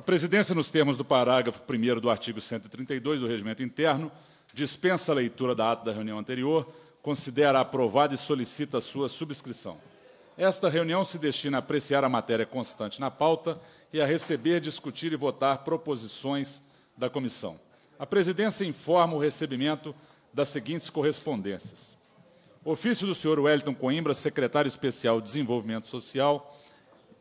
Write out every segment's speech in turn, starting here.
A presidência, nos termos do parágrafo 1 do artigo 132 do Regimento Interno, dispensa a leitura da ata da reunião anterior, considera aprovada e solicita a sua subscrição. Esta reunião se destina a apreciar a matéria constante na pauta e a receber, discutir e votar proposições da comissão. A presidência informa o recebimento das seguintes correspondências. Ofício do senhor Wellington Coimbra, secretário especial de Desenvolvimento Social,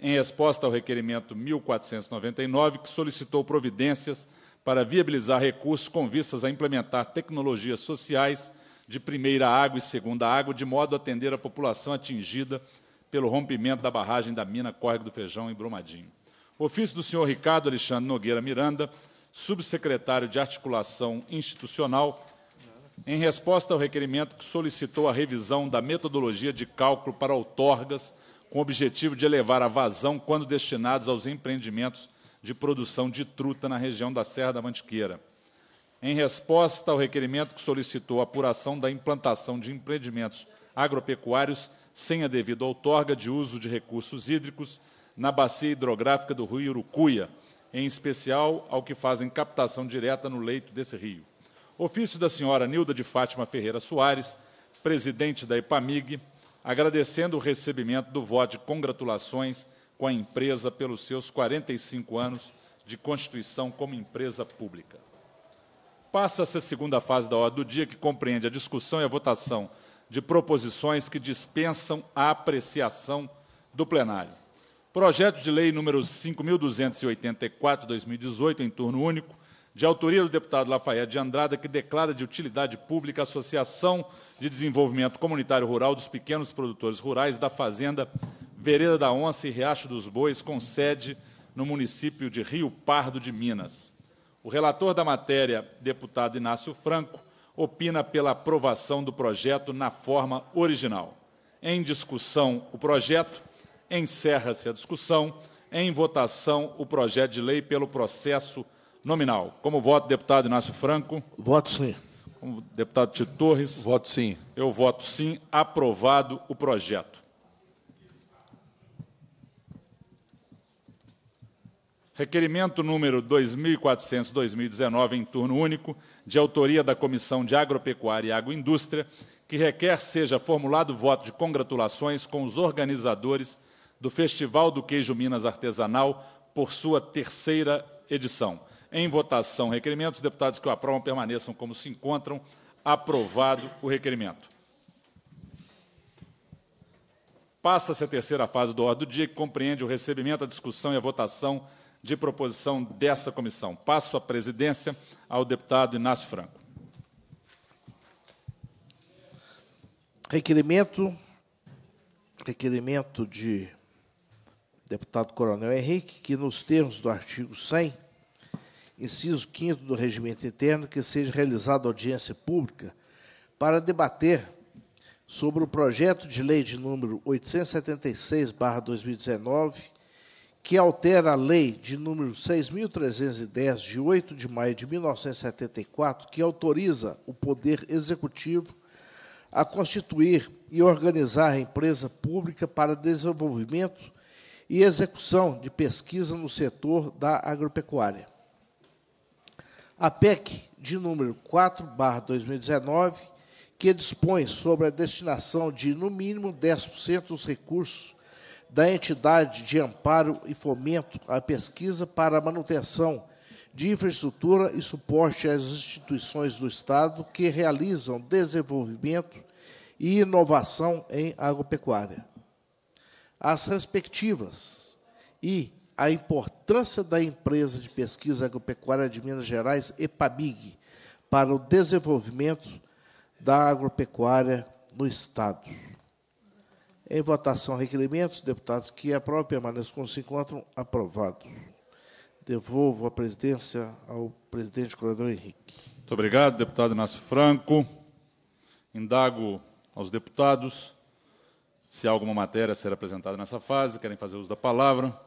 em resposta ao requerimento 1499, que solicitou providências para viabilizar recursos com vistas a implementar tecnologias sociais de primeira água e segunda água, de modo a atender a população atingida pelo rompimento da barragem da mina Córrego do Feijão, em Brumadinho. Ofício do senhor Ricardo Alexandre Nogueira Miranda, subsecretário de Articulação Institucional, em resposta ao requerimento que solicitou a revisão da metodologia de cálculo para outorgas com o objetivo de elevar a vazão quando destinados aos empreendimentos de produção de truta na região da Serra da Mantiqueira. Em resposta ao requerimento que solicitou a apuração da implantação de empreendimentos agropecuários sem a devida outorga de uso de recursos hídricos na bacia hidrográfica do rio Urucuia, em especial ao que fazem captação direta no leito desse rio. Ofício da senhora Nilda de Fátima Ferreira Soares, presidente da EPAMIG, agradecendo o recebimento do voto de congratulações com a empresa pelos seus 45 anos de constituição como empresa pública. Passa-se a segunda fase da ordem do dia, que compreende a discussão e a votação de proposições que dispensam a apreciação do plenário. Projeto de Lei número 5.284, 2018, em turno único, de autoria do deputado Lafayette de Andrada, que declara de utilidade pública a Associação de Desenvolvimento Comunitário Rural dos Pequenos Produtores Rurais da Fazenda Vereda da Onça e Riacho dos Bois, com sede no município de Rio Pardo de Minas. O relator da matéria, deputado Inácio Franco, opina pela aprovação do projeto na forma original. Em discussão, o projeto. Encerra-se a discussão. Em votação, o projeto de lei pelo processo nominal. Como voto, deputado Inácio Franco. Voto sim. Como deputado Tito Torres. Voto sim. Eu voto sim. Aprovado o projeto. Requerimento número 2400-2019, em turno único, de autoria da Comissão de Agropecuária e Agroindústria, que requer seja formulado voto de congratulações com os organizadores do Festival do Queijo Minas Artesanal por sua terceira edição em votação. Requerimento, os deputados que o aprovam permaneçam como se encontram. Aprovado o requerimento. Passa-se a terceira fase do ordem do dia, que compreende o recebimento, a discussão e a votação de proposição dessa comissão. Passo a presidência ao deputado Inácio Franco. Requerimento, requerimento de deputado Coronel Henrique, que nos termos do artigo 100 inciso 5 do Regimento Interno, que seja realizada audiência pública para debater sobre o projeto de lei de número 876/2019, que altera a lei de número 6310 de 8 de maio de 1974, que autoriza o poder executivo a constituir e organizar a empresa pública para desenvolvimento e execução de pesquisa no setor da agropecuária. A PEC de número 4/2019, que dispõe sobre a destinação de no mínimo 10% dos recursos da entidade de amparo e fomento à pesquisa para a manutenção de infraestrutura e suporte às instituições do Estado que realizam desenvolvimento e inovação em agropecuária. As respectivas e a importância da empresa de pesquisa agropecuária de Minas Gerais, EPABIG, para o desenvolvimento da agropecuária no Estado. Em votação, requerimentos, deputados que aprovam permaneçam como se encontram, aprovado. Devolvo a presidência ao presidente Coronel Henrique. Muito obrigado, deputado Inácio Franco. Indago aos deputados se há alguma matéria a ser apresentada nessa fase, querem fazer uso da palavra.